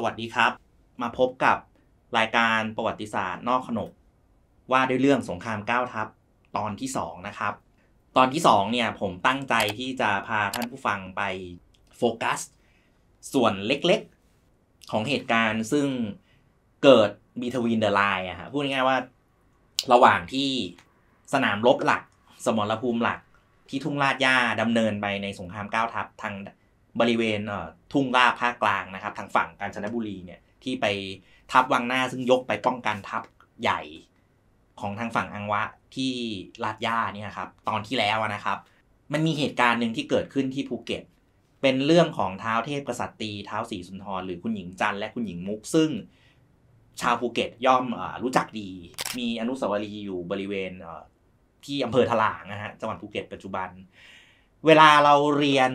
สวัสดีครับ มาพบกับรายการประวัติศาสตร์นอกขนบ ว่าด้วยเรื่องสงครามก้าวทัพ ตอนที่2นะครับ ตอนที่2เนี่ย ผมตั้งใจที่จะพาท่านผู้ฟังไป โฟกัส ส่วนเล็กๆของเหตุการณ์ ซึ่งเกิดบีทวินเดอะไลน์อะฮะพูดง่ายๆว่าระหว่างที่สนามรบหลัก สมรภูมิหลัก ที่ทุ่งลาดย่าดำเนินไปในสงครามก้าวทัพทางบริเวณทุ่งราภาคกลางนะครับ ทางฝั่งกาญจนบุรีเนี่ยที่ไปทับวังหน้าซึ่งยกไปป้องกันทับใหญ่ของทางฝั่งอังวะที่ลาดย่าเนี่ยครับตอนที่แล้วนะครับ มันมีเหตุการณ์หนึ่งที่เกิดขึ้นที่ภูเก็ต เป็นเรื่องของเท้าเทพกษัตรีเท้าสีสุนทร หรือคุณหญิงจันและคุณหญิงมุก ซึ่ง ชาวภูเก็ตย่อมรู้จักดี มีอนุสาวรีย์อยู่บริเวณที่อำเภอทลางนะฮะจังหวัดภูเก็ตปัจจุบันเวลาเราเรียน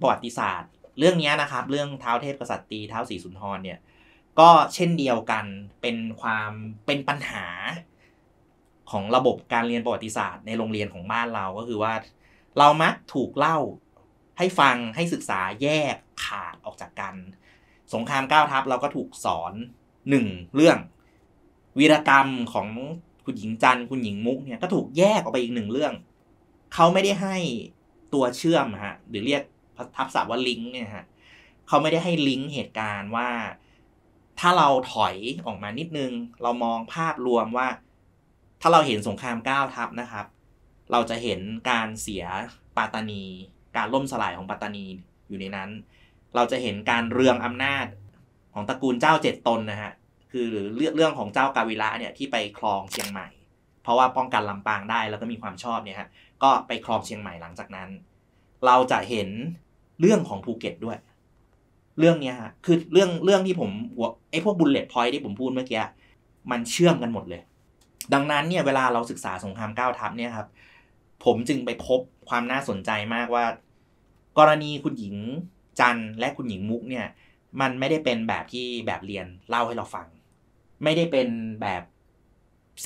ประวัติศาสตร์ เรื่องนี้นะครับ เรื่องเท้าเทพกษัตริย์ตีเท้าสีสุนทรเนี่ยก็เช่นเดียวกันเป็นความเป็นปัญหาของระบบการเรียนประวัติศาสตร์ ในโรงเรียนของบ้านเราก็คือว่า เรามักถูกเล่าให้ฟังให้ศึกษาแยกขาดออกจากกัน สงครามก้าวทัพเราก็ถูกสอนหนึ่งเรื่อง วีรกรรมของ คุณหญิงจันคุณหญิงมุกเนี่ยก็ถูกแยกออกไปอีกหนึ่งเรื่อง เขาไม่ได้ให้ตัวเชื่อมฮะหรือเรียกทับศัพท์ว่าลิงก์เนี่ยฮะเขาไม่ได้ให้ลิงก์เหตุการณ์ว่าถ้าเราถอยออกมานิดนึง เรามองภาพรวมว่าถ้าเราเห็นสงครามก้าวทับนะครับ เราจะเห็นการเสียปาตานี การล่มสลายของปาตานีอยู่ในนั้น เราจะเห็นการเรืองอำนาจของตระกูลเจ้าเจ็ดตนนะฮะคือหรือเรื่องของเจ้ากาวิระเนี่ยที่ไปคลองเชียงใหม่ เพราะว่าป้องกันลำปางได้แล้วก็มีความชอบเนี่ยฮะก็ไปครองเชียงใหม่หลังจากนั้น เราจะเห็นเรื่องของภูเก็ตด้วย เรื่องเนี้ยคือเรื่องเรื่องที่ผมไอ้พวกบุลเลตพอยที่ผมพูดเมื่อกี้ มันเชื่อมกันหมดเลย ดังนั้นเนี่ยเวลาเราศึกษาสงครามเก้าทัพเนี่ยครับผมจึงไปพบความน่าสนใจมากว่า กรณีคุณหญิงจันและคุณหญิงมุกเนี่ย มันไม่ได้เป็นแบบที่แบบเรียนเล่าให้เราฟัง ไม่ได้เป็นแบบ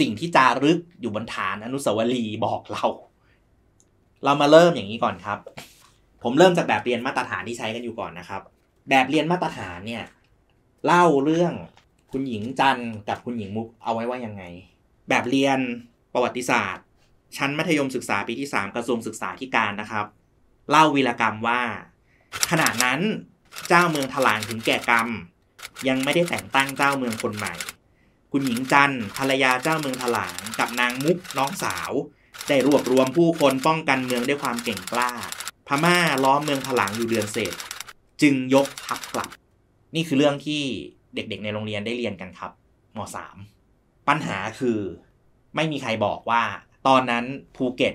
สิ่งที่จารึกอยู่บนฐานอนุสาวรีย์บอกเราเรามาเริ่มอย่างนี้ก่อนครับ ผมเริ่มจากแบบเรียนมาตรฐานที่ใช้กันอยู่ก่อนนะครับ แบบเรียนมาตรฐานเนี่ยเล่าเรื่องคุณหญิงจันกับคุณหญิงมุกเอาไว้ว่ายังไง แบบเรียนประวัติศาสตร์ ชั้นมัธยมศึกษาปีที่ 3 กระทรวงศึกษาธิการนะครับ เล่าวีรกรรมว่า ขณะนั้นเจ้าเมืองถลางถึงแก่กรรม ยังไม่ได้แต่งตั้งเจ้าเมืองคนใหม่ คุณหญิงจันภรรยาเจ้าเมืองถลางกับนางมุกน้องสาวได้รวบรวมผู้คนป้องกันเมืองด้วยความเก่งกล้า พม่าล้อมเมืองถลางอยู่เดือนเศษ จึงยกทัพกลับ นี่คือเรื่องที่เด็กๆในโรงเรียนได้เรียนกันครับม .3 ปัญหาคือไม่มีใครบอกว่า ตอนนั้นภูเก็ต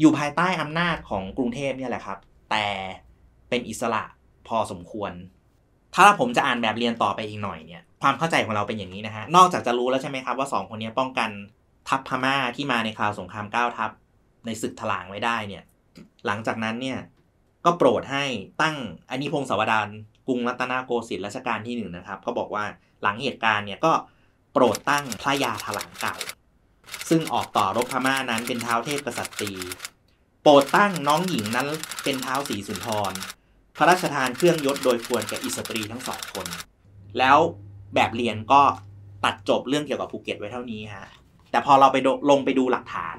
อยู่ภายใต้อำนาจของกรุงเทพเนี่ยแหละครับ แต่เป็นอิสระพอสมควร ถ้าผมจะอ่านแบบเรียนต่อไปอีกหน่อยเนี่ย ความเข้าใจของเราเป็นอย่างนี้นะฮะนอกจากจะรู้แล้วใช่ไหมครับว่า 2 คนนี้ป้องกันทัพพม่าที่มาในคราวสงครามเก้าทัพ ในศึกถลางไว้ได้เนี่ยหลังจากนั้นเนี่ยก็โปรดให้ตั้งอันนี้พงศาวดารกรุงรัตนโกสินทร์รัชกาลที่หนึ่งนะครับเขาบอกว่าหลังเหตุการณ์เนี่ยก็โปรดตั้งพระยาถลางเก่า ซึ่งออกต่อรบพม่านั้นเป็นเท้าเทพกษัตริย์โปรดตั้งน้องหญิงนั้นเป็นเท้าสีสุนทร พระราชทานเครื่องยศโดยควรแก่อิสตรีทั้งสองคน แล้วแบบเรียนก็ตัดจบเรื่องเกี่ยวกับภูเก็ตไว้เท่านี้ฮะแต่พอเราไปลงไปดูหลักฐาน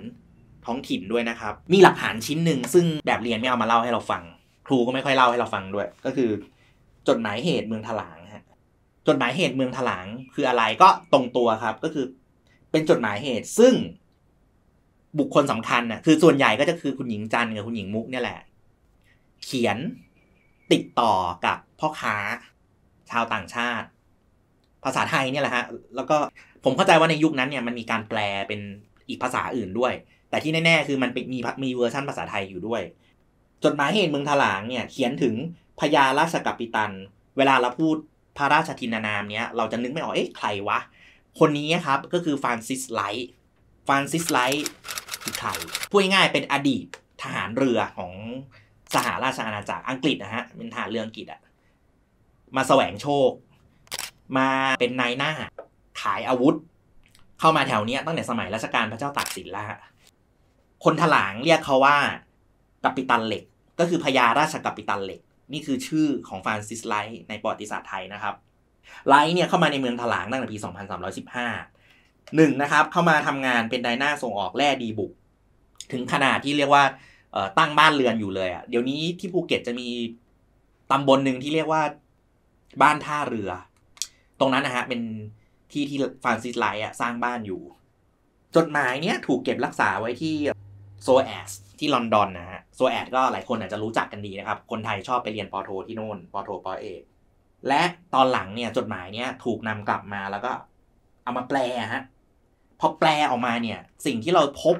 ท้องถิ่นด้วยนะครับ มีหลักฐานชิ้นหนึ่งซึ่งแบบเรียนไม่เอามาเล่าให้เราฟังครูก็ไม่ค่อยเล่าให้เราฟังด้วย ก็คือจดหมายเหตุเมืองถลางฮะจดหมายเหตุเมืองถลางคืออะไรก็ตรงตัวครับ ก็คือเป็นจดหมายเหตุซึ่งบุคคลสำคัญนะคือส่วนใหญ่ก็จะคือ คุณหญิงจันกับคุณหญิงมุกเนี่ยแหละเขียนติดต่อกับพ่อค้าชาวต่างชาติ ภาษาไทยเนี่ยแหละฮะแล้วก็ผมเข้าใจว่าในยุคนั้นเนี่ยมันมีการแปลเป็นอีกภาษาอื่นด้วย แต่ที่แน่ ๆ คือมันมีมีเวอร์ชั่นภาษาไทยอยู่ด้วย จดหมายเหตุเมืองถลางเนี่ยเขียนถึงพญาราชกัปปิตัน เวลาเราพูดพระราชทินานามเนี่ยเราจะนึกไม่ออก เอ๊ะใครวะ คนนี้ครับก็คือฟรานซิสไลท์ฟรานซิสไลท์คือใคร พูดง่ายๆเป็นอดีตทหารเรือของสหราชอาณาจักรอังกฤษนะฮะ เป็นทหารเรืออังกฤษอะมาแสวงโชค มาเป็นนายหน้าขายอาวุธเข้ามาแถวเนี้ยตั้งแต่สมัยรัชกาลพระเจ้าตากสินละคนถลางเรียกเขาว่า กัปปิตันเหล็ก ก็คือพญาราชกัปปิตันเหล็ก นี่คือชื่อของฟรานซิสไลท์ในประวัติศาสตร์ไทยนะครับไลท์เนี่ยเข้ามาในเมืองถลางตั้งแต่ปี 2315หนึ่งนะครับ เข้ามาทำงานเป็นไดนาส่งออกแร่ดีบุกถึงขนาดที่เรียกว่าตั้งบ้านเรือนอยู่เลยอ่ะเดี๋ยวนี้ที่ภูเก็ตจะมีตำบลหนึ่งที่เรียกว่าบ้านท่าเรือ ตรงนั้นนะฮะเป็นที่ที่ฟานซิสไลท์อะสร้างบ้านอยู่ จดหมายเนี้ยถูกเก็บรักษาไว้ที่โซแอสที่ลอนดอนนะฮะโซแอดก็หลายคนอาจจะรู้จักกันดีนะครับ คนไทยชอบไปเรียนปอโทที่โน่น ปอโทปอเอกและตอนหลังเนี่ยจดหมายเนี้ยถูกนำกลับมาแล้วก็ เอามาแปลฮะพอแปลออกมาเนี่ย สิ่งที่เราพบ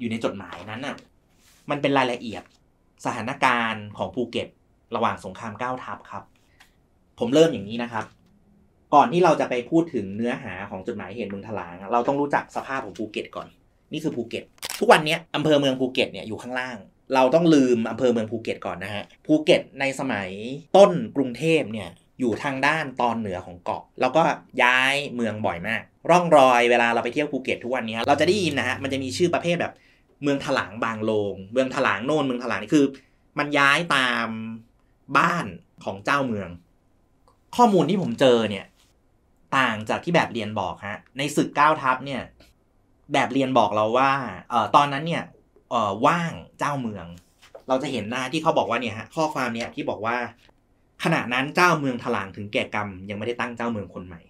อยู่ในจดหมายนั้นน่ะมันเป็นรายละเอียดสถานการณ์ของภูเก็ตระหว่างสงครามก้าวทัพครับผมเริ่มอย่างนี้นะครับก่อนที่เราจะไปพูดถึงเนื้อหาของจดหมายเหตุเมืองถลาง เราต้องรู้จักสภาพของภูเก็ตก่อน นี่คือภูเก็ตทุกวันนี้อำเภอเมืองภูเก็ตเนี่ยอยู่ข้างล่าง เราต้องลืมอำเภอเมืองภูเก็ตก่อนนะฮะภูเก็ตในสมัยต้นกรุงเทพเนี่ยอยู่ทางด้านตอนเหนือของเกาะ แล้วก็ย้ายเมืองบ่อยมาก ร่องรอยเวลาเราไปเที่ยวภูเก็ต ทุกวันนี้เราจะได้ยินนะฮะมันจะมีชื่อประเภทแบบเมืองถลางบางโลง เมืองถลางโน่นเมืองถลางนี่คือ มันย้ายตามบ้านของเจ้าเมือง ข้อมูลที่ผมเจอเนี่ยต่างจากที่แบบเรียนบอกฮะในศึกเก้าทัพเนี่ยแบบเรียนบอกเราว่าเอ่อตอนนั้นเนี่ยเอ่อว่างเจ้าเมือง เราจะเห็นหน้าที่เขาบอกว่าเนี่ยฮะข้อความเนี่ยที่บอกว่า ขณะนั้นเจ้าเมืองถลางถึงแก่กรรม ยังไม่ได้ตั้งเจ้าเมืองคนใหม่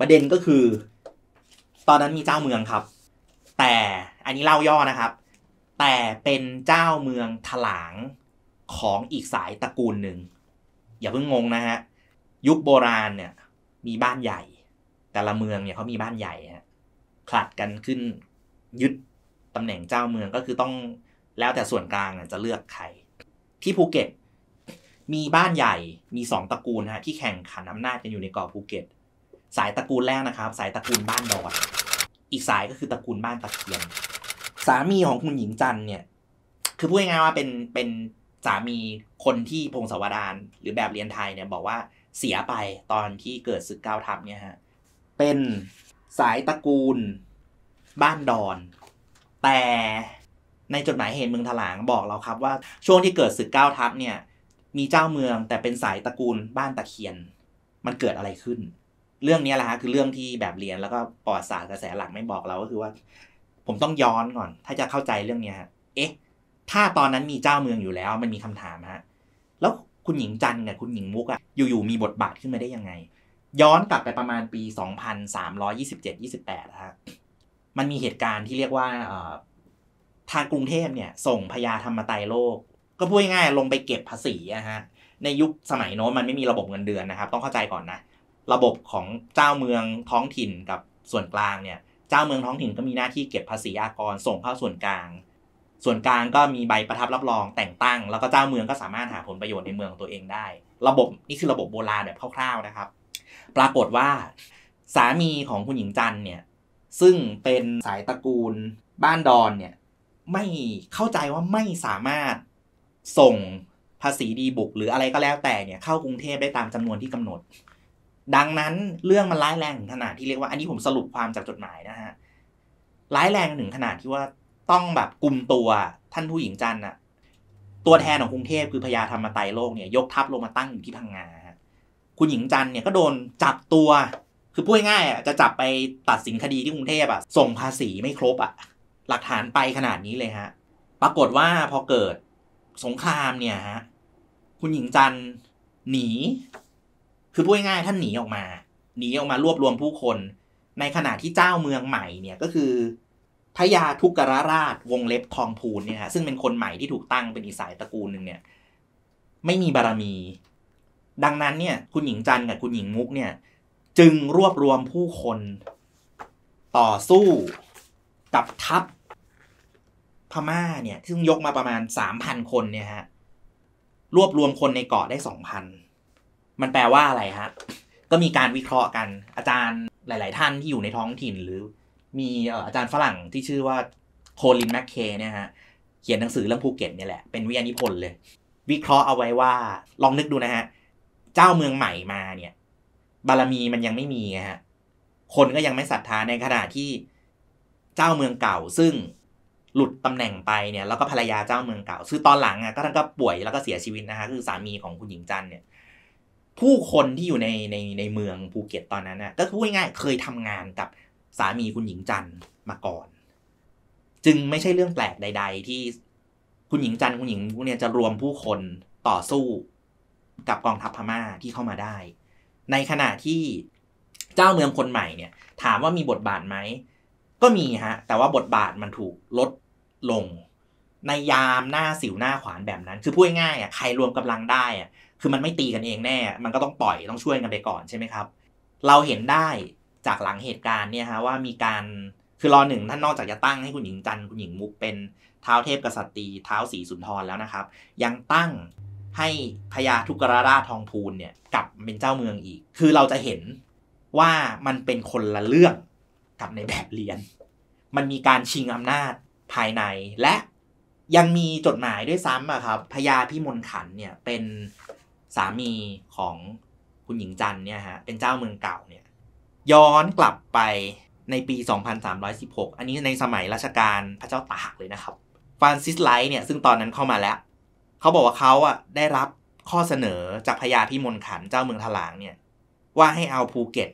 ประเด็นก็คือ ตอนนั้นมีเจ้าเมืองครับ แต่อันนี้เล่าย่อนะครับ แต่เป็นเจ้าเมืองถลางของอีกสายตระกูลหนึ่งอย่าเพิ่งงงนะฮะยุคโบราณเนี่ยมีบ้านใหญ่แต่ละเมืองเนี่ยเขามีบ้านใหญ่ฮะขลัดกันขึ้นยึดตำแหน่งเจ้าเมืองก็คือต้องแล้วแต่ส่วนกลางจะเลือกใคร ที่ภูเก็ตมีบ้านใหญ่มีสองตระกูลฮะที่แข่งขันอำนาจกันอยู่ในเกาะภูเก็ต สายตระกูลแรกนะครับ สายตระกูลบ้านดอนอีกสายก็คือตระกูลบ้านตะเคียนสามีของคุณหญิงจันเนี่ยคือพูดง่ายๆว่าเป็นเป็นสามีคนที่พงศาวดารหรือแบบเรียนไทยเนี่ยบอกว่าเสียไปตอนที่เกิดศึกเก้าทัพเนี่ยฮะเป็นสายตระกูลบ้านดอน แต่ในจดหมายเหตุเมืองถลางบอกเราครับว่า ช่วงที่เกิดศึกเก้าทัพเนี่ยมีเจ้าเมืองแต่เป็นสายตระกูลบ้านตะเคียน มันเกิดอะไรขึ้น เรื่องนี้แหละฮะคือเรื่องที่แบบเรียนแล้วก็ปอดศาสตร์กระแสหลักไม่บอกเราก็คือว่า ผมต้องย้อนก่อนถ้าจะเข้าใจเรื่องเนี้ยเอ๊ะถ้าตอนนั้นมีเจ้าเมืองอยู่แล้วมันมีคำถามฮะแล้วคุณหญิงจันกับคุณหญิงมุกอะอยู่ๆมีบทบาทขึ้นมาได้ยังไงย้อนกลับไปประมาณปี 2327-28ฮะ มันมีเหตุการณ์ที่เรียกว่าทางกรุงเทพเนี่ยส่งพญาธรรมไตโลก ก็พูดง่ายๆลงไปเก็บภาษีอะฮะในยุคสมัยโน้นมันไม่มีระบบเงินเดือนนะครับต้องเข้าใจก่อนนะ ระบบของเจ้าเมืองท้องถิ่นกับส่วนกลางเนี่ย เจ้าเมืองท้องถิ่นก็มีหน้าที่เก็บภาษีอากรส่งเข้าส่วนกลาง ส่วนกลางก็มีใบประทับรับรองแต่งตั้ง แล้วก็เจ้าเมืองก็สามารถหาผลประโยชน์ในเมืองของตัวเองได้ ระบบนี่คือระบบโบราณแบบคร่าวๆ นะครับปรากฏว่าสามีของคุณหญิงจันเนี่ยซึ่งเป็นสายตระกูลบ้านดอนเนี่ยไม่เข้าใจว่าไม่สามารถส่งภาษีดีบุก หรืออะไรก็แล้วแต่เนี่ย เข้ากรุงเทพได้ตามจำนวนที่กำหนด ดังนั้นเรื่องมันร้ายแรงถึงขนาดที่เรียกว่าอันนี้ผมสรุปความจากจดหมายนะฮะ ร้ายแรงถึงขนาดที่ว่าต้องแบบกลุ่มตัวท่านผู้หญิงจันน่ะตัวแทนของกรุงเทพคือพญาธรรมไตโลกเนี่ยยกทัพลงมาตั้งอยู่ที่พังงาคุณหญิงจันเนี่ยก็โดนจับตัว คือพูดง่ายอ่ะ จะจับไปตัดสินคดีที่กรุงเทพอ่ะส่งภาษีไม่ครบอ่ะ หลักฐานไปขนาดนี้เลยฮะ ปรากฏว่าพอเกิดสงครามเนี่ยฮะ คุณหญิงจันหนี คือพูดง่ายท่านหนีออกมาหนีออกมารวบรวมผู้คนในขณะที่เจ้าเมืองใหม่เนี่ยก็คือ ทยาทุกรราชวงเล็บทองพูนเนี่ยฮะซึ่งเป็นคนใหม่ที่ถูกตั้งเป็นอีสายตระกูลหนึ่งเนี่ยไม่มีบารมีดังนั้นเนี่ยคุณหญิงจันกับคุณหญิงมุกเนี่ย จึงรวบรวมผู้คน ต่อสู้ กับทัพพม่าเนี่ย ซึ่งยกมาประมาณสามพันคนเนี่ยฮะรวบรวมคนในเกาะได้สองพันมันแปลว่าอะไรฮะ ก็มีการวิเคราะห์กัน อาจารย์หลาย ๆ ท่านที่อยู่ในท้องถิ่นหรือ มีอาจารย์ฝรั่งที่ชื่อว่า โคลินแมคเคเนี่ยฮะเขียนหนังสือเรื่องภูเก็ตเนี่ยแหละ เป็นวิทยานิพนธ์เลย วิเคราะห์เอาไว้ว่า ลองนึกดูนะฮะเจ้าเมืองใหม่มาเนี่ย บารมีมันยังไม่มีไงฮะคนก็ยังไม่ศรัทธาในขณะที่เจ้าเมืองเก่า ซึ่งหลุดตำแหน่งไปเนี่ย แล้วก็ภรรยาเจ้าเมืองเก่าคือตอนหลังอ่ะก็ท่านก็ป่วยแล้วก็เสียชีวิตนะคะคือสามีของคุณหญิงจันเนี่ยผู้คนที่อยู่ในในในเมืองภูเก็ตตอนนั้นน่ะก็พูดง่ายๆ เคยทำงานกับสามีคุณหญิงจันมาก่อน จึงไม่ใช่เรื่องแปลกใด ๆ ที่คุณหญิงจันคุณหญิงเนี่ยจะรวมผู้คนต่อสู้กับกองทัพพม่าที่เข้ามาได้ ในขณะที่เจ้าเมืองคนใหม่เนี่ย ถามว่ามีบทบาทไหมก็มีฮะแต่ว่าบทบาทมันถูกลดลง ในยามหน้าสิวหน้าขวานแบบนั้น คือพูดง่ายอ่ะใครรวมกำลังได้อ่ะคือมันไม่ตีกันเองแน่ มันก็ต้องปล่อยต้องช่วยกันไปก่อนใช่ไหมครับ เราเห็นได้จากหลังเหตุการณ์เนี่ยฮะว่ามีการคือรอหนึ่งท่านนอกจากจะตั้งให้คุณหญิงจันคุณหญิงมุกเป็นเท้าเทพกษัตริย์เท้าสีสุนทรแล้วนะครับ ยังตั้งให้พญาทุกราราทองพูนเนี่ยกลับเป็นเจ้าเมืองอีก คือเราจะเห็นว่ามันเป็นคนละเรื่องกับในแบบเรียน มันมีการชิงอำนาจภายในและยังมีจดหมายด้วยซ้ำอะครับ พญาพิมลขันเนี่ยเป็นสามีของคุณหญิงจันเนี่ยฮะ เป็นเจ้าเมืองเก่าเนี่ยย้อนกลับไปในปี 2316 อันนี้ในสมัยรัชกาลพระเจ้าตากเลยนะครับฟรานซิสไลท์เนี่ยซึ่งตอนนั้นเข้ามาแล้วเขาบอกว่าเขาอ่ะได้รับข้อเสนอจากพญาพิมลขันเจ้าเมืองถลางเนี่ย ว่าให้เอาภูเก็ต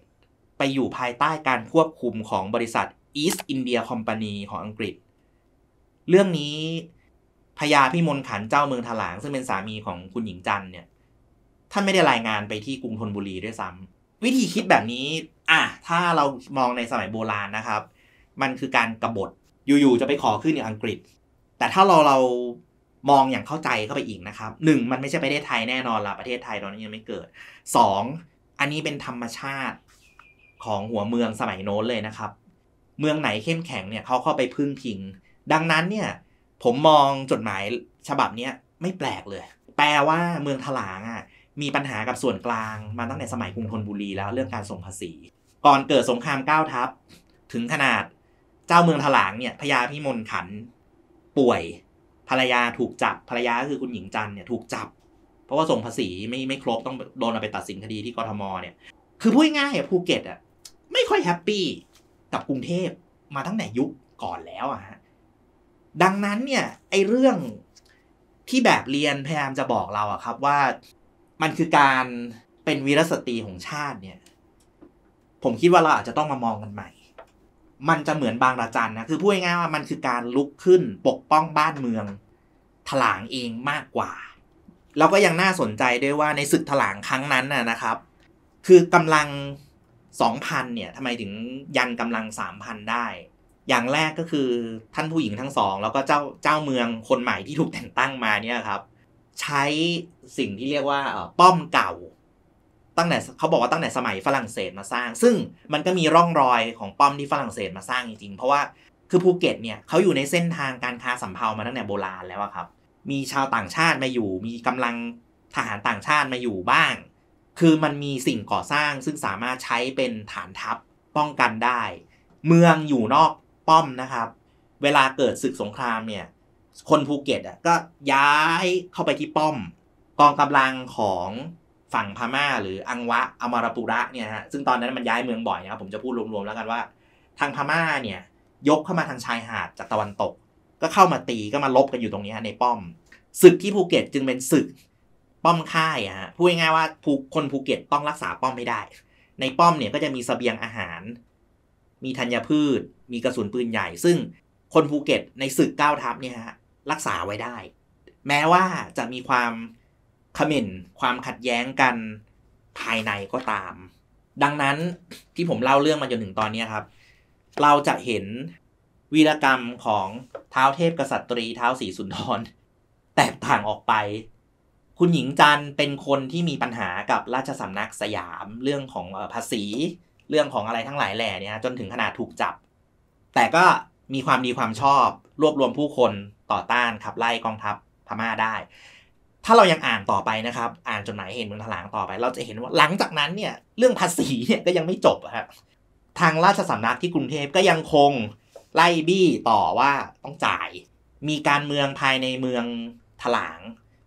ไปอยู่ภายใต้การควบคุมของบริษัท East India Company ของอังกฤษ เรื่องนี้พญาพิมลขันเจ้าเมืองถลางซึ่งเป็นสามีของคุณหญิงจันเนี่ยท่านไม่ได้รายงานไปที่กรุงธนบุรีด้วยซ้ำ วิธีคิดแบบนี้ อ่ะถ้าเรามองในสมัยโบราณนะครับ มันคือการกรบฏอยู่ๆจะไปขอขึ้นอย่างอังกฤษ แต่ถ้าเราเรามองอย่างเข้าใจเข้าไปอีกนะครับหนึ่งมันไม่ใช่ประเทศไทยแน่นอนละประเทศไทยตอนนี้ยังไม่เกิดสองอันนี้เป็นธรรมชาติของหัวเมืองสมัยโน้นเลยนะครับ เมืองไหนเข้มแข็งเนี่ยเขาเข้าไปพึ่งพิง ดังนั้นเนี่ยผมมองจดหมายฉบับนี้ไม่แปลกเลย แปลว่าเมืองถลางอะ่ะมีปัญหากับส่วนกลางมาตั้งแต่สมัยกรุงธนบุรีแล้วเรื่องการส่งภาษีก่อนเกิดสงครามก้าวทัพถึงขนาดเจ้าเมืองถลางเนี่ยพญาพิมลขันป่วยภรรยาถูกจับ ภรรยาคือคุณหญิงจันเนี่ยถูกจับ เพราะว่าส่งภาษีไม่ไม่ครบต้องโดนเอาไปตัดสินคดีที่กรทมเนี่ยคือพูดง่ายอะภูเก็ตอ่ะไม่ค่อยแฮปปี้ กับกรุงเทพมาตั้งแต่ยุคก่อนแล้วอะฮะดังนั้นเนี่ยไอเรื่องที่แบบเรียนพยายามจะบอกเราอะครับ ว่ามันคือการเป็นวีรสตรีของชาติเนี่ย ผมคิดว่าเราอาจจะต้องมามองกันใหม่มันจะเหมือนบางระจันนะ คือพูดง่ายว่ามันคือการลุกขึ้นปกป้องบ้านเมืองถลางเองมากกว่า แล้วก็ยังน่าสนใจด้วยว่าในศึกถลางครั้งนั้นน่ะนะครับ คือกำลังสองพันเนี่ย ทำไมถึงยันกำลังสามพันได้ อย่างแรกก็คือท่านผู้หญิงทั้งสองแล้วก็เจ้าเจ้าเมืองคนใหม่ที่ถูกแต่งตั้งมาเนี่ยครับใช้สิ่งที่เรียกว่าป้อมเก่าตั้งแต่เขาบอกว่าตั้งแต่สมัยฝรั่งเศสมาสร้าง ซึ่งมันก็มีร่องรอยของป้อมที่ฝรั่งเศสมาสร้างจริงๆ เพราะว่าคือภูเก็ตเนี่ยเขาอยู่ในเส้นทางการค้าสัเภามาตั้งแต่โบราณแล้วครับมีชาวต่างชาติมาอยู่มีกำลังทหารต่างชาติมาอยู่บ้าง คือมันมีสิ่งก่อสร้างซึ่งสามารถใช้เป็นฐานทัพป้องกันได้ เมืองอยู่นอกป้อมนะครับ เวลาเกิดศึกสงครามเนี่ยคนภูเก็ตอ่ะก็ย้ายเข้าไปที่ป้อม กองกำลังของฝั่งพม่าหรืออังวะอมารปุระเนี่ยฮะซึ่งตอนนั้นมันย้ายเมืองบ่อยนะครับผมจะพูดรวมๆ แล้วกันว่า ทางพม่าเนี่ยยกเข้ามาทางชายหาดจากตะวันตก ก็เข้ามาตีก็มาลบกันอยู่ตรงนี้ในป้อมศึกที่ภูเก็ตจึงเป็น ศึกป้อมค่ายฮะพูดง่ายๆว่าคนภูเก็ตต้องรักษาป้อมไม่ได้ ในป้อมเนี่ยก็จะมีสเสบียงอาหาร มีธัญพืช มีกระสุนปืนใหญ่ซึ่งคนภูเก็ตในศึกก้าวทัพเนี่ยฮะรักษาไว้ได้ แม้ว่าจะมีความขม่นความขัดแย้งกันภายในก็ตาม ดังนั้นที่ผมเล่าเรื่องมาจนถึงตอนนี้ครับ เราจะเห็นวีรกรรมของเท้าเทพกษัตริ์เท้าสีสุนทรแตกต่างออกไป คุณหญิงจันเป็นคนที่มีปัญหากับราชสำนักสยามเรื่องของภาษีเรื่องของอะไรทั้งหลายแหล่เนี่ยจนถึงขนาดถูกจับ แต่ก็มีความดีความชอบ รวบรวมผู้คนต่อต้านขับไล่กองทัพพม่าได้ถ้าเรายังอ่านต่อไปนะครับ อ่านจดหมายเห็นเมือถลางต่อไป เราจะเห็นว่าหลังจากนั้นเนี่ยเรื่องภาษีเนี่ยก็ยังไม่จบครับ ทางราชสำนักที่กรุงเทพก็ยังคงไล่บี้ต่อว่าต้องจ่าย มีการเมืองภายในเมืองถลาง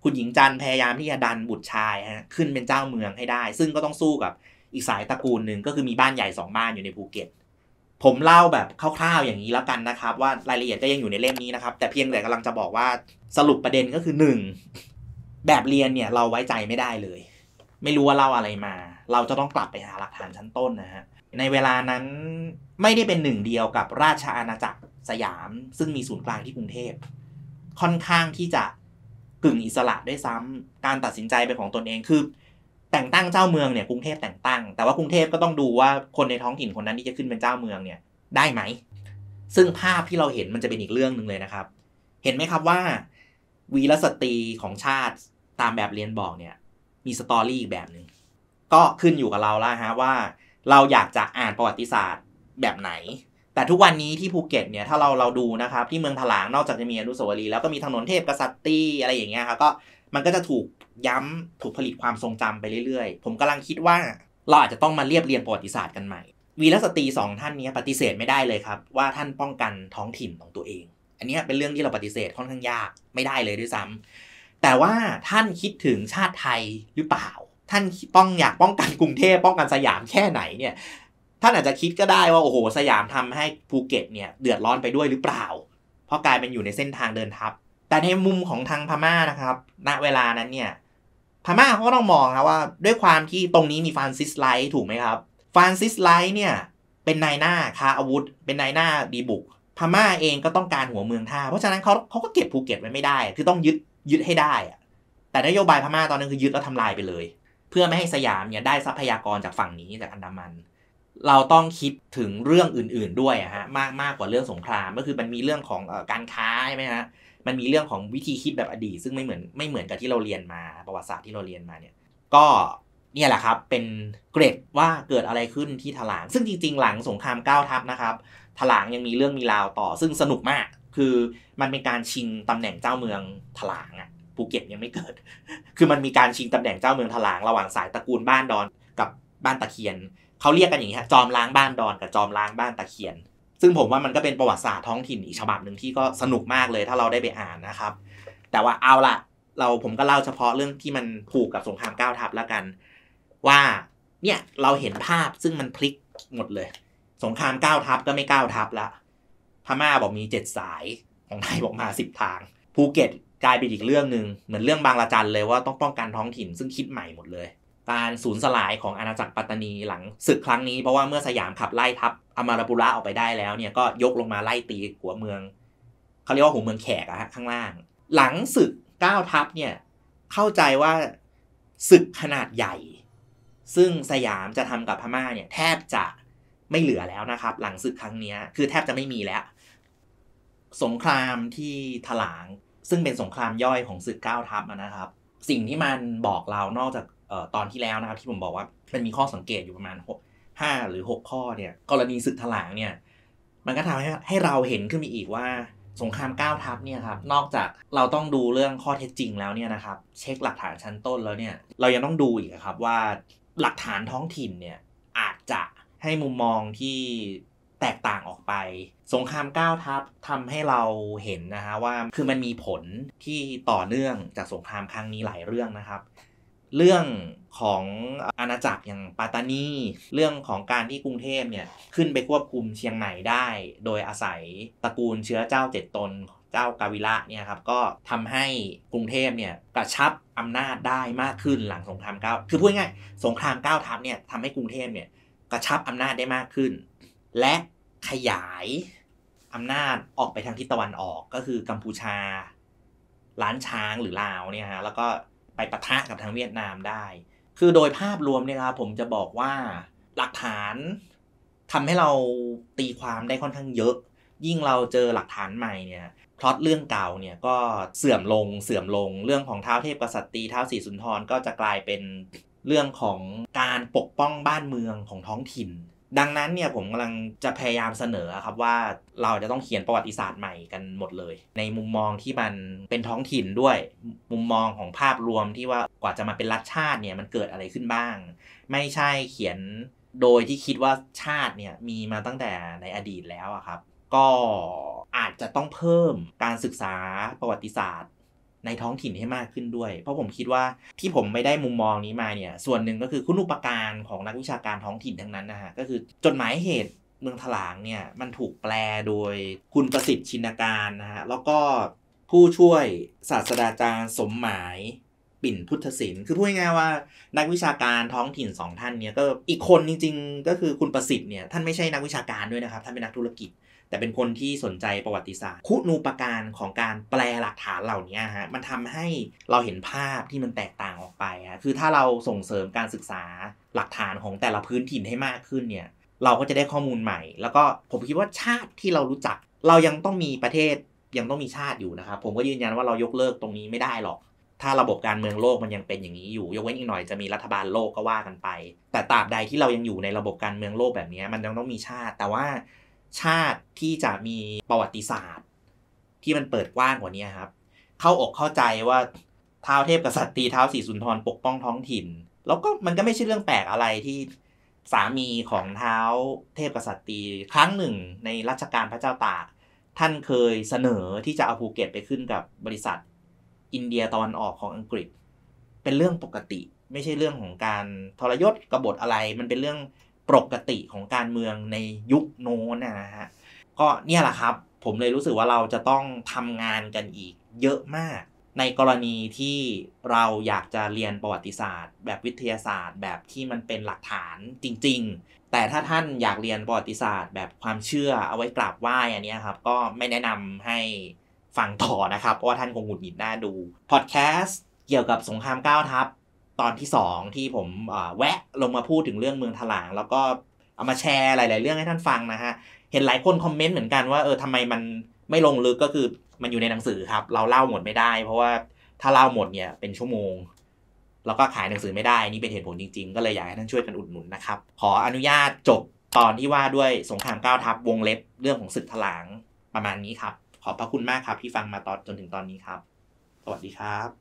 คุณหญิงจันพยายามที่จะดันบุตรชายฮะขึ้นเป็นเจ้าเมืองให้ได้ ซึ่งก็ต้องสู้กับอีกสายตระกูลหนึ่งก็คือมีบ้านใหญ่สองบ้านอยู่ในภูเก็ต ผมเล่าแบบคร่าวๆอย่างนี้แล้วกันนะครับ ว่ารายละเอียดก็ยังอยู่ในเล่มนี้นะครับ แต่เพียงแต่กำลังจะบอกว่าสรุปประเด็นก็คือหนึ่งแบบเรียนเนี่ยเราไว้ใจไม่ได้เลย ไม่รู้ว่าเล่าอะไรมา เราจะต้องกลับไปหาหลักฐานชั้นต้นนะฮะในเวลานั้นไม่ได้เป็นหนึ่งเดียวกับราชอาณาจักรสยาม ซึ่งมีศูนย์กลางที่กรุงเทพ ค่อนข้างที่จะกึ่งอิสระด้วยซ้ำการตัดสินใจเป็นของตนเองคือ แต่งตั้งเจ้าเมืองเนี่ยกรุงเทพแต่งตั้งแต่ว่ากรุงเทพก็ต้องดูว่าคนในท้องถิ่นคนนั้นที่จะขึ้นเป็นเจ้าเมืองเนี่ยได้ไหมซึ่งภาพที่เราเห็นมันจะเป็นอีกเรื่องหนึ่งเลยนะครับ เห็นไหมครับว่า วีรสตรีของชาติตามแบบเรียนบอกเนี่ยมีสตอรี่อีกแบบหนึง่งก็ขึ้นอยู่กับเราละฮะว่าเราอยากจะอ่านประวัติศาสตร์แบบไหน แต่ทุกวันนี้ที่ภูเก็ตเนี่ยถ้าเราเราดูนะครับ ที่เมืองถลาง นอกจากจะมีอนุสาวรีย์แล้วก็มีถนนเทพกษัตริย์อะไรอย่างเงี้ยครับก็มันก็จะถูกย้ำถูกผลิตความทรงจำไปเรื่อยๆ ผมกำลังคิดว่า เราอาจจะต้องมาเรียบเรียงประวัติศาสตร์กันใหม่วีรสตรีสองท่านนี้ปฏิเสธไม่ได้เลยครับ ว่าท่านป้องกันท้องถิ่นของตัวเอง อันนี้เป็นเรื่องที่เราปฏิเสธค่อนข้างยากไม่ได้เลยด้วยซ้ำแต่ว่าท่านคิดถึงชาติไทยหรือเปล่า ท่านป้องอยากป้องกันกรุงเทพป้องกันสยามแค่ไหนเนี่ย ท่านอาจจะคิดก็ได้ว่าโอ้โหสยามทำให้ภูเก็ตเนี่ยเดือดร้อนไปด้วยหรือเปล่า เพราะกลายเป็นอยู่ในเส้นทางเดินทับ แต่ในมุมของทางพม่านะครับ ณ เวลานั้นเนี่ย พม่าเขาก็ต้องมองครับว่า ด้วยความที่ตรงนี้มีฟรานซิสไลท์ถูกไหมครับ ฟรานซิสไลท์เนี่ยเป็นนายหน้าค้าอาวุธ เป็นนายหน้าดีบุก พม่าเองก็ต้องการหัวเมืองท่า เพราะฉะนั้นเขาเขาก็เก็บภูเก็ตไว้ไม่ได้คือต้องยึดยึดให้ได้อะแต่นโยบายพม่าตอนนั้นคือยึดแล้วทำลายไปเลย เพื่อไม่ให้สยามเนี่ยได้ทรัพยากรจากฝั่งนี้จากอันดามัน เราต้องคิดถึงเรื่องอื่นๆด้วยอะฮะมากมากกว่าเรื่องสงครามก็คือมันมีเรื่องของการค้าใช่ไหมฮะ มันมีเรื่องของวิธีคิดแบบอดีตซึ่งไม่เหมือนไม่เหมือนกับที่เราเรียนมา ประวัติศาสตร์ที่เราเรียนมาเนี่ยก็เนี่ยแหละครับเป็นเกรดว่าเกิดอะไรขึ้นที่ถลาง ซึ่งจริงๆหลังสงครามเก้าทัพนะครับถลางยังมีเรื่องมีราวต่อซึ่งสนุกมากคือมันเป็นการชิงตำแหน่งเจ้าเมืองถลางอะภูเก็ตยังไม่เกิดคือมันมีการชิงตำแหน่งเจ้าเมืองถลางระหว่างสายตระกูลบ้านดอนกับบ้านตะเคียนเขาเรียกกันอย่างนี้ฮะจอมล้างบ้านดอนกับจอมล้างบ้านตะเคียน ซึ่งผมว่ามันก็เป็นประวัติศาสตร์ท้องถิ่นอีกฉบับหนึ่งที่ก็สนุกมากเลย ถ้าเราได้ไปอ่านนะครับ แต่ว่าเอาละเราผมก็เล่าเฉพาะเรื่องที่มันผูกกับสงครามก้าวทัพแล้วกัน ว่าเนี่ยเราเห็นภาพซึ่งมันพลิกหมดเลย สงครามก้าวทัพก็ไม่ก้าวทัพละพม่าบอกมีเจ็ดสายของไทยบอกมาสิบทาง ภูเก็ตกลายเป็นอีกเรื่องหนึ่ง เหมือนเรื่องบางละจันเลยว่าต้องป้องกันท้องถิ่น ซึ่งคิดใหม่หมดเลย การสูญสลายของอาณาจักรปัตตานีหลังศึกครั้งนี้ เพราะว่าเมื่อสยามขับไล่ทัพอมาราปุระออกไปได้แล้วเนี่ยก็ยกลงมาไล่ตีหัวเมืองเขาเรียกว่าหัวเมืองแขกอะฮะข้างล่าง หลังศึกก้าวทัพเนี่ยเข้าใจว่าศึกขนาดใหญ่ซึ่งสยามจะทำกับพม่าเนี่ยแทบจะไม่เหลือแล้วนะครับ หลังศึกครั้งนี้คือแทบจะไม่มีแล้วสงครามที่ถลาง ซึ่งเป็นสงครามย่อยของศึกเก้าทัพนะครับ สิ่งที่มันบอกเรานอกจากตอนที่แล้วนะครับ ที่ผมบอกว่ามันมีข้อสังเกตอยู่ประมาณาหรือหกข้อเนี่ยกรณีศึกถลางเนี่ยมันก็ทำให้ให้เราเห็นขึ้นมาอีกว่าสงครามก้าวทัพเนี่ยครับนอกจากเราต้องดูเรื่องข้อเท็จจริงแล้วเนี่ยนะครับเช็คหลักฐานชั้นต้นแล้วเนี่ยเรายังต้องดูอีกครับว่าหลักฐานท้องถิ่นเนี่ยอาจจะให้มุมมองที่แตกต่างออกไปสงครามก้าวทัพทำให้เราเห็นนะฮะว่าคือมันมีผลที่ต่อเนื่องจากสงครามครั้งนี้หลายเรื่องนะครับ เรื่องของอาณาจักรอย่างปาตานี เรื่องของการที่กรุงเทพเนี่ยขึ้นไปควบคุมเชียงใหม่ได้ โดยอาศัย ตระกูลเชื้อเจ้าเจ็ดตนเจ้ากาวิระเนี่ยครับก็ทำให้กรุงเทพเนี่ยกระชับอำนาจได้มากขึ้นหลังสงครามเก้าคือพูดง่ายสงครามเก้าทัพเนี่ยทำให้กรุงเทพเนี่ยกระชับอำนาจได้มากขึ้นและขยายอำนาจออกไปทางทิศตะวันออกก็คือกัมพูชาล้านช้างหรือลาวเนี่ยฮะแล้วก็ไปปะทะกับทางเวียดนามได้ คือโดยภาพรวมเนี่ยครับผมจะบอกว่าหลักฐานทำให้เราตีความได้ค่อนข้างเยอะ ยิ่งเราเจอหลักฐานใหม่เนี่ยพลอตเรื่องเก่าเนี่ยก็เสื่อมลงเสื่อมลงเรื่องของเท้าเทพกษัตริย์เท้าศรีสุนทรก็จะกลายเป็นเรื่องของการปกป้องบ้านเมืองของท้องถิ่นดังนั้นเนี่ยผมกำลังจะพยายามเสนอครับว่าเราจะต้องเขียนประวัติศาสตร์ใหม่กันหมดเลย ในมุมมองที่มันเป็นท้องถิ่นด้วย มุมมองของภาพรวมที่ว่ากว่าจะมาเป็นรัฐชาติเนี่ยมันเกิดอะไรขึ้นบ้าง ไม่ใช่เขียนโดยที่คิดว่าชาติเนี่ยมีมาตั้งแต่ในอดีตแล้วครับก็อาจจะต้องเพิ่มการศึกษาประวัติศาสตร์ในท้องถิ่นให้มากขึ้นด้วย เพราะผมคิดว่าที่ผมไม่ได้มุมมองนี้มาเนี่ยส่วนหนึ่งก็คือคุณอุปการของนักวิชาการท้องถิ่นทั้งนั้นนะฮะ ก็คือจดหมายเหตุเมืองถลางเนี่ย มันถูกแปลโดยคุณประสิทธิ์ชินการนะฮะ แล้วก็ผู้ช่วยศาสตราจารย์สมหมาย ปิ่นพุทธศิลป์คือพูดง่ายๆว่านักวิชาการท้องถิ่นสองท่านเนี่ยก็อีกคนจริง ๆ ก็คือคุณประสิทธิ์เนี่ยท่านไม่ใช่นักวิชาการด้วยนะครับท่านเป็นนักธุรกิจแต่เป็นคนที่สนใจประวัติศาสตร์คุณูปการของการแปลหลักฐานเหล่านี้ฮะมันทำให้เราเห็นภาพที่มันแตกต่างออกไปฮะคือถ้าเราส่งเสริมการศึกษาหลักฐานของแต่ละพื้นถิ่นให้มากขึ้นเนี่ย เราก็จะได้ข้อมูลใหม่ แล้วก็ผมคิดว่าชาติที่เรารู้จัก เรายังต้องมีประเทศยังต้องมีชาติอยู่นะครับผมก็ยืนยันว่าเรายกเลิกตรงนี้ไม่ได้หรอก ถ้าระบบการเมืองโลกมันยังเป็นอย่างนี้อยู่ ยกเว้นอีกหน่อยจะมีรัฐบาลโลกก็ว่ากันไป แต่ตราบใดที่เรายังอยู่ในระบบการเมืองโลกแบบนี้มันยังต้องมีชาติ แต่ว่าชาติที่จะมีประวัติศาสตร์ที่มันเปิดกว้างกว่านี้ครับ เข้าอกเข้าใจว่าเท้าเทพกษัตริย์เท้าสีสุนทรปกป้องท้องถิ่น แล้วก็มันก็ไม่ใช่เรื่องแปลกอะไรที่สามีของเท้าเทพกษัตริย์ครั้งหนึ่งในรัชกาลพระเจ้าตาก ท่านเคยเสนอที่จะเอาภูเก็ตไปขึ้นกับบริษัทอินเดียตะวันออกของอังกฤษ เป็นเรื่องปกติ ไม่ใช่เรื่องของการทรยศกบฏอะไรมันเป็นเรื่องปกติของการเมืองในยุคโน้นนะฮะก็เนี่ยแหละครับ ผมเลยรู้สึกว่าเราจะต้องทำงานกันอีกเยอะมาก ในกรณีที่เราอยากจะเรียนประวัติศาสตร์ แบบวิทยาศาสตร์ แบบที่มันเป็นหลักฐานจริงๆ แต่ถ้าท่านอยากเรียนประวัติศาสตร์แบบความเชื่อเอาไว้กราบไหว้อันนี้ครับก็ไม่แนะนำให้ฟังต่อนะครับเพราะว่าท่านคงหงุดหงิดหน้าดูพอดแคสต์เกี่ยวกับสงครามก้าวทัพตอนที่สองที่ผมแวะลงมาพูดถึงเรื่องเมืองถลาง แล้วก็เอามาแชร์หลายๆเรื่องให้ท่านฟังนะฮะเห็นหลายคนคอมเมนต์เหมือนกันว่าเออทำไมมันไม่ลงลึกก็คือมันอยู่ในหนังสือครับ เราเล่าหมดไม่ได้ เพราะว่าถ้าเล่าหมดเนี่ยเป็นชั่วโมง แล้วก็ขายหนังสือไม่ได้ นี่เป็นเหตุผลจริง ๆ ก็เลยอยากให้ท่านช่วยกันอุดหนุนนะครับ ขออนุญาตจบตอนที่ว่าด้วยสงครามก้าวทัพวงเล็บเรื่องของศึกถลางประมาณนี้ครับ ขอบพระคุณมากครับที่ฟังมาตอนจนถึงตอนนี้ครับ สวัสดีครับ